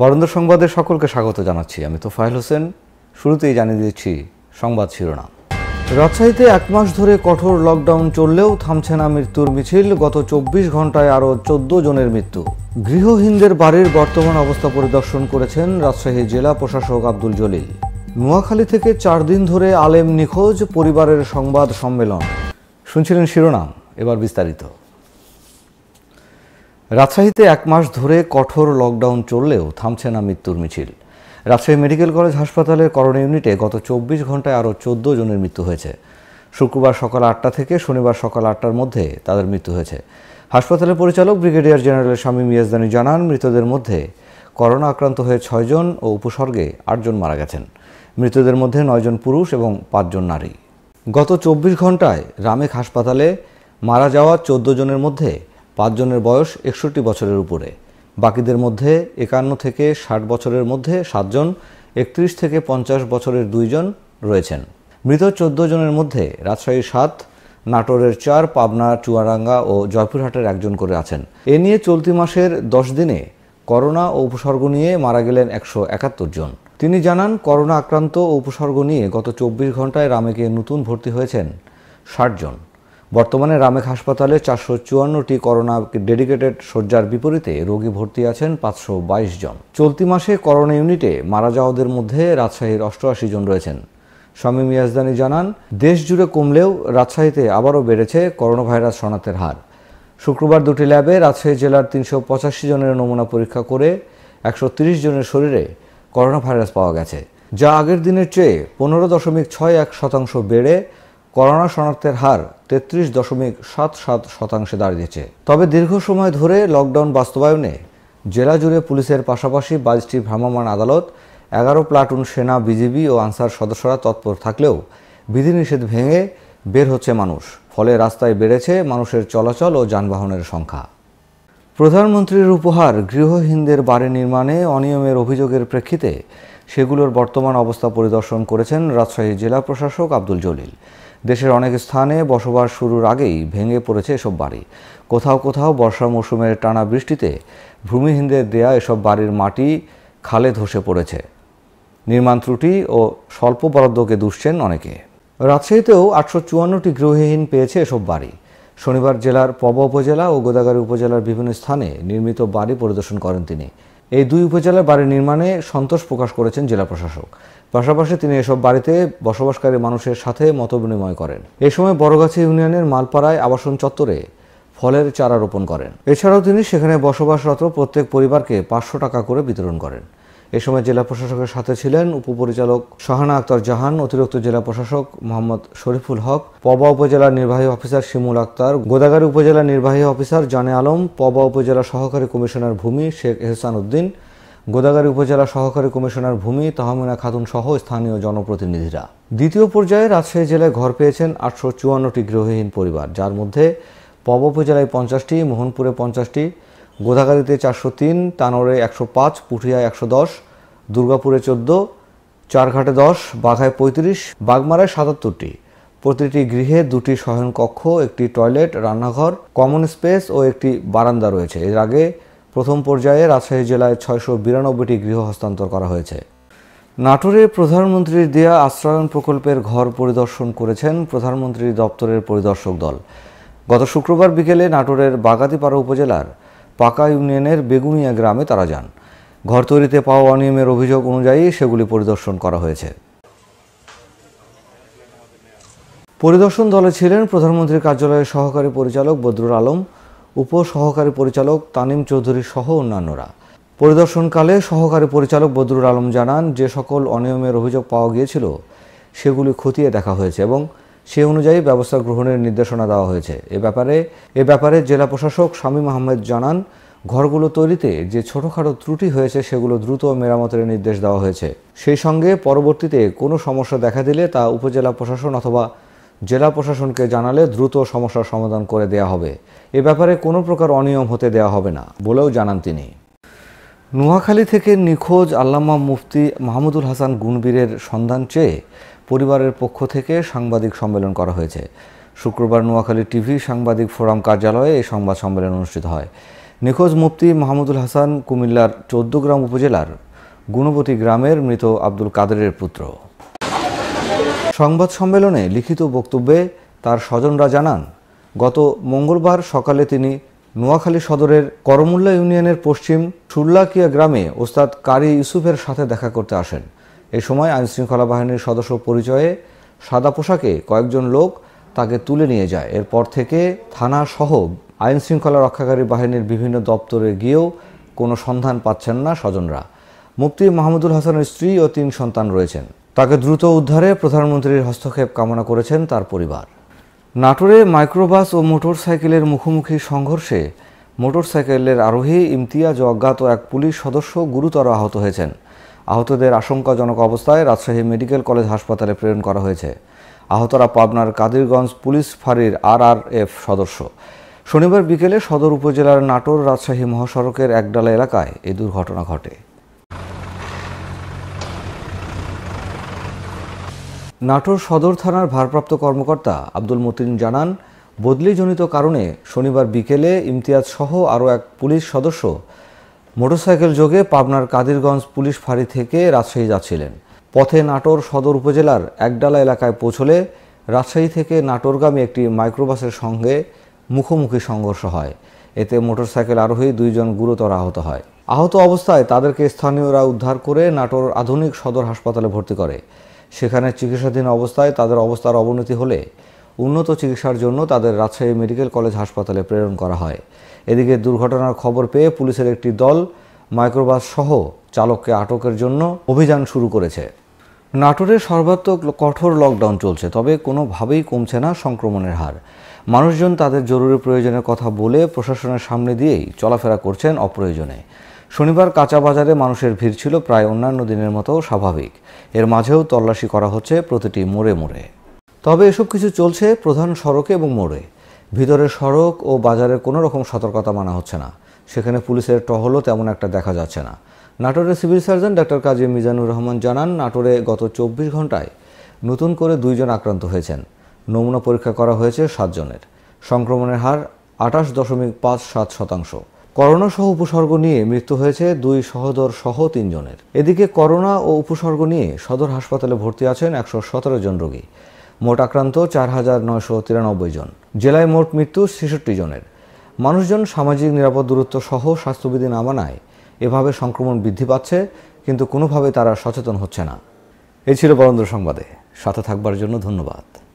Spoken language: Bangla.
বরেন্দ্র সংবাদে সকলকে স্বাগত জানাচ্ছি আমি তোফায়েল হোসেন শুরুতেই জানিয়ে দিচ্ছি সংবাদ শিরোনাম রাজশাহীতে এক মাস ধরে কঠোর লকডাউন চললেও থামছে না মৃত্যুর মিছিল গত চব্বিশ ঘন্টায় আরও চোদ্দ জনের মৃত্যু গৃহহীনদের বাড়ির বর্তমান অবস্থা পরিদর্শন করেছেন রাজশাহী জেলা প্রশাসক আব্দুল জলিল নোয়াখালী থেকে চার দিন ধরে আলেম নিখোঁজ পরিবারের সংবাদ সম্মেলন শুনছিলেন শিরোনাম এবার বিস্তারিত রাজশাহীতে এক মাস ধরে কঠোর লকডাউন চললেও থামছে না মৃত্যুর মিছিল রাজশাহী মেডিকেল কলেজ হাসপাতালের করোনা ইউনিটে গত চব্বিশ ঘন্টায় আরও চোদ্দ জনের মৃত্যু হয়েছে শুক্রবার সকাল আটটা থেকে শনিবার সকাল আটটার মধ্যে তাদের মৃত্যু হয়েছে হাসপাতালের পরিচালক ব্রিগেডিয়ার জেনারেল স্বামী মিয়াজদানি জানান মৃতদের মধ্যে করোনা আক্রান্ত হয়ে ছয়জন ও উপসর্গে আটজন মারা গেছেন মৃতদের মধ্যে নয়জন পুরুষ এবং পাঁচজন নারী গত চব্বিশ ঘন্টায় রামেক হাসপাতালে মারা যাওয়া চোদ্দ জনের মধ্যে পাঁচজনের বয়স একষট্টি বছরের উপরে বাকিদের মধ্যে একান্ন থেকে ষাট বছরের মধ্যে সাতজন একত্রিশ থেকে পঞ্চাশ বছরের দুইজন রয়েছেন মৃত চোদ্দ জনের মধ্যে রাজশাহীর সাত নাটোরের চার পাবনা চুয়াডাঙ্গা ও জয়পুরহাটের একজন করে আছেন এ নিয়ে চলতি মাসের দশ দিনে করোনা ও উপসর্গ নিয়ে মারা গেলেন একশো একাত্তর জন তিনি জানান করোনা আক্রান্ত ও উপসর্গ নিয়ে গত চব্বিশ ঘন্টায় রামেকে নতুন ভর্তি হয়েছেন ষাট জন বর্তমানে রামেক হাসপাতালে চারশো চুয়ান্নটি করোনা ডেডিকেটেড শয্যার বিপরীতে রোগী ভর্তি আছেন পাঁচশো বাইশ জন চলতি মাসে করোনা ইউনিটে মারা যাওয়াদের মধ্যে রাজশাহীর অষ্টআশি জন রয়েছেন শামীম ইয়াজদানি জানান দেশ জুড়ে কমলেও রাজশাহীতে আবারও বেড়েছে করোনা ভাইরাস শনাক্তের হার শুক্রবার দুটি ল্যাবে রাজশাহী জেলার তিনশো পঁচাশি জনের নমুনা পরীক্ষা করে একশো তিরিশ জনের শরীরে করোনা ভাইরাস পাওয়া গেছে যা আগের দিনের চেয়ে পনেরো দশমিক ছয় এক শতাংশ বেড়ে করোনা শনাক্তের হার তেত্রিশ দশমিক সাত সাত শতাংশে দাঁড়িয়েছে তবে দীর্ঘ সময় ধরে লকডাউন বাস্তবায়নে জেলা জুড়ে পুলিশের পাশাপাশি বাইশটি ভ্রাম্যমাণ আদালত এগারো প্লাটুন সেনা বিজিবি ও আনসার সদস্যরা তৎপর থাকলেও বিধিনিষেধ ভেঙে বের হচ্ছে মানুষ ফলে রাস্তায় বেড়েছে মানুষের চলাচল ও যানবাহনের সংখ্যা প্রধানমন্ত্রীর উপহার গৃহহীনদের বাড়ি নির্মাণে অনিয়মের অভিযোগের প্রেক্ষিতে সেগুলোর বর্তমান অবস্থা পরিদর্শন করেছেন রাজশাহী জেলা প্রশাসক আব্দুল জলিল দেশের অনেক স্থানে বসবাস শুরুর আগেই ভেঙে পড়েছে এসব বাড়ি কোথাও কোথাও বর্ষা মৌসুমের টানা বৃষ্টিতে ভূমিহীনদের দেয়া এসব বাড়ির মাটি খালে ধসে পড়েছে নির্মাণ ত্রুটি ও স্বল্প বরাদ্দকে দুষছেন অনেকে রাজশাহীতেও আটশো চুয়ান্নটি গৃহহীন পেয়েছে এসব বাড়ি শনিবার জেলার পব উপজেলা ও গোদাগাড়ি উপজেলার বিভিন্ন স্থানে নির্মিত বাড়ি পরিদর্শন করেন তিনি এই দুই উপজেলার বাড়ি নির্মাণে সন্তোষ প্রকাশ করেছেন জেলা প্রশাসক পাশাপাশি তিনি এসব বাড়িতে বসবাসকারী মানুষের সাথে মতবিনিময় করেন এ সময় বড়গাছি ইউনিয়নের মালপাড়ায় আবাসন চত্বরে ফলের চারা রোপণ করেন এছাড়াও তিনি সেখানে বসবাসরত প্রত্যেক পরিবারকে পাঁচশো টাকা করে বিতরণ করেন এ সময় জেলা প্রশাসকের সাথে ছিলেন উপপরিচালক শাহানা আক্তার জাহান অতিরিক্ত জেলা প্রশাসক মোহাম্মদ শরীফুল হক পবা উপজেলার নির্বাহী অফিসার শিমুল আক্তার গোদাগাড়ি উপজেলার নির্বাহী অফিসার জানে আলম পবা উপজেলা সহকারী কমিশনার ভূমি শেখ এহসান উদ্দিন গোদাগাড়ি উপজেলা সহকারী কমিশনার ভূমি তাহমিনা খাতুন সহ স্থানীয় জনপ্রতিনিধিরা দ্বিতীয় পর্যায়ে রাজশাহী জেলায় ঘর পেয়েছেন আটশো চুয়ান্নটি গৃহহীন পরিবার যার মধ্যে পব উপজেলায় পঞ্চাশটি মোহনপুরে পঞ্চাশটি গোদাগাড়িতে চারশো তিন তানোরে একশো পাঁচ পুঠিয়ায় একশো দশ দুর্গাপুরে চোদ্দ চারঘাটে দশ বাঘায় পঁয়ত্রিশ বাগমারায় সাতাত্তরটি প্রতিটি গৃহে দুটি কক্ষ একটি টয়লেট রান্নাঘর কমন স্পেস ও একটি বারান্দা রয়েছে এর আগে প্রথম পর্যায়ে রাজশাহী জেলায় ছয়শো বিরানব্বইটি গৃহ হস্তান্তর করা হয়েছে নাটোরে প্রধানমন্ত্রীর দেয়া আশ্রয়ন প্রকল্পের ঘর পরিদর্শন করেছেন প্রধানমন্ত্রীর দপ্তরের পরিদর্শক দল গত শুক্রবার বিকেলে নাটোরের বাগাতিপাড়া উপজেলার পাকা ইউনিয়নের বেগুনিয়া গ্রামে তারা যান ঘর তৈরিতে পাওয়া অনিয়মের অভিযোগ অনুযায়ী সেগুলি পরিদর্শন করা হয়েছে পরিদর্শন দলে ছিলেন প্রধানমন্ত্রীর কার্যালয়ের সহকারী পরিচালক বদরুল আলম উপসহকারী পরিচালক তানিম চৌধুরী সহ অন্যান্যরা পরিদর্শনকালে সহকারী পরিচালক বদরুল আলম জানান যে সকল অনিয়মের অভিযোগ পাওয়া গিয়েছিল সেগুলি খতিয়ে দেখা হয়েছে এবং সে অনুযায়ী ব্যবস্থা গ্রহণের নির্দেশনা দেওয়া হয়েছে এ ব্যাপারে এ ব্যাপারে জেলা প্রশাসক শামীম আহমেদ জানান ঘরগুলো তৈরিতে যে ছোটোখাটো ত্রুটি হয়েছে সেগুলো দ্রুত মেরামতের নির্দেশ দেওয়া হয়েছে সেই সঙ্গে পরবর্তীতে কোনো সমস্যা দেখা দিলে তা উপজেলা প্রশাসন অথবা জেলা প্রশাসনকে জানালে দ্রুত সমস্যার সমাধান করে দেয়া হবে এ ব্যাপারে কোনো প্রকার অনিয়ম হতে দেয়া হবে না বলেও জানান তিনি নোয়াখালী থেকে নিখোঁজ আল্লামা মুফতি মাহমুদুল হাসান গুনবীরের সন্ধান চেয়ে পরিবারের পক্ষ থেকে সাংবাদিক সম্মেলন করা হয়েছে শুক্রবার নোয়াখালী টিভি সাংবাদিক ফোরাম কার্যালয়ে এই সংবাদ সম্মেলন অনুষ্ঠিত হয় নিখোঁজ মুফতি মাহমুদুল হাসান কুমিল্লার চৌদ্দগ্রাম উপজেলার গুণবতী গ্রামের মৃত আব্দুল কাদেরের পুত্র সংবাদ সম্মেলনে লিখিত বক্তব্যে তার স্বজনরা জানান গত মঙ্গলবার সকালে তিনি নোয়াখালী সদরের করমুল্লা ইউনিয়নের পশ্চিম সুরলাকিয়া গ্রামে ওস্তাদ কারি ইউসুফের সাথে দেখা করতে আসেন এ সময় আইনশৃঙ্খলা বাহিনীর সদস্য পরিচয়ে সাদা পোশাকে কয়েকজন লোক তাকে তুলে নিয়ে যায় এরপর থেকে থানা সহ আইনশৃঙ্খলা রক্ষাকারী বাহিনীর বিভিন্ন দপ্তরে গিয়েও কোনো সন্ধান পাচ্ছেন না স্বজনরা মুফতি মাহমুদুল হাসানের স্ত্রী ও তিন সন্তান রয়েছেন তাকে দ্রুত উদ্ধারে প্রধানমন্ত্রীর হস্তক্ষেপ কামনা করেছেন তার পরিবার নাটোরে মাইক্রোবাস ও মোটরসাইকেলের মুখোমুখি সংঘর্ষে মোটরসাইকেলের আরোহী ইমতিয়াজ অজ্ঞাত এক পুলিশ সদস্য গুরুতর আহত হয়েছেন আহতদের আশঙ্কাজনক অবস্থায় রাজশাহী মেডিকেল কলেজ হাসপাতালে প্রেরণ করা হয়েছে আহতরা পাবনার কাদিরগঞ্জ পুলিশ ফাঁড়ির আর এফ সদস্য শনিবার বিকেলে সদর উপজেলার নাটোর রাজশাহী মহাসড়কের একডালা এলাকায় এই দুর্ঘটনা ঘটে নাটোর সদর থানার ভারপ্রাপ্ত কর্মকর্তা আব্দুল মতিন জানান বদলিজনিত কারণে শনিবার বিকেলে ইমতিয়াজ সহ আরও এক পুলিশ সদস্য মোটরসাইকেল যোগে পাবনার কাদিরগঞ্জ পুলিশ ফাঁড়ি থেকে রাজশাহী যাচ্ছিলেন পথে নাটোর সদর উপজেলার একডালা এলাকায় পৌঁছলে রাজশাহী থেকে নাটোরগামী একটি মাইক্রোবাসের সঙ্গে মুখোমুখি সংঘর্ষ হয় এতে মোটরসাইকেল আরোহী দুইজন গুরুতর আহত হয় আহত অবস্থায় তাদেরকে স্থানীয়রা উদ্ধার করে নাটোর আধুনিক সদর হাসপাতালে ভর্তি করে সেখানে চিকিৎসাধীন অবস্থায় তাদের অবস্থার অবনতি হলে উন্নত চিকিৎসার জন্য তাদের রাজশাহী মেডিকেল কলেজ হাসপাতালে প্রেরণ করা হয় এদিকে দুর্ঘটনার খবর পেয়ে পুলিশের একটি দল মাইক্রোবাস সহ চালককে আটকের জন্য অভিযান শুরু করেছে নাটোরে সর্বাত্মক কঠোর লকডাউন চলছে তবে কোনোভাবেই কমছে না সংক্রমণের হার মানুষজন তাদের জরুরি প্রয়োজনের কথা বলে প্রশাসনের সামনে দিয়েই চলাফেরা করছেন অপ্রয়োজনে শনিবার কাঁচা বাজারে মানুষের ভিড় ছিল প্রায় অন্যান্য দিনের মতো স্বাভাবিক এর মাঝেও তল্লাশি করা হচ্ছে প্রতিটি মোড়ে মোড়ে তবে এসব কিছু চলছে প্রধান সড়কে এবং মোড়ে ভিতরের সড়ক ও বাজারের কোনো রকম সতর্কতা মানা হচ্ছে না সেখানে পুলিশের টহলও তেমন একটা দেখা যাচ্ছে না নাটোরের civil surgeon doctor Kazi Mizanur Rahman জানান নাটোরে গত চব্বিশ ঘন্টায় নতুন করে দুইজন আক্রান্ত হয়েছেন নমুনা পরীক্ষা করা হয়েছে সাতজনের সংক্রমণের হার আঠাশ দশমিক পাঁচ সাত শতাংশ করোনা সহ উপসর্গ নিয়ে মৃত্যু হয়েছে দুই সহদর সহ তিনজনের এদিকে করোনা ও উপসর্গ নিয়ে সদর হাসপাতালে ভর্তি আছেন একশো সতেরো জন রোগী মোট আক্রান্ত চার হাজার নয়শো তিরানব্বই জন জেলায় মোট মৃত্যু ছেষট্টি জনের মানুষজন সামাজিক নিরাপদ দূরত্ব সহ স্বাস্থ্যবিধি না মানায় এভাবে সংক্রমণ বৃদ্ধি পাচ্ছে কিন্তু কোনোভাবে তারা সচেতন হচ্ছে না এ ছিল বরেন্দ্র সংবাদে সাথে থাকবার জন্য ধন্যবাদ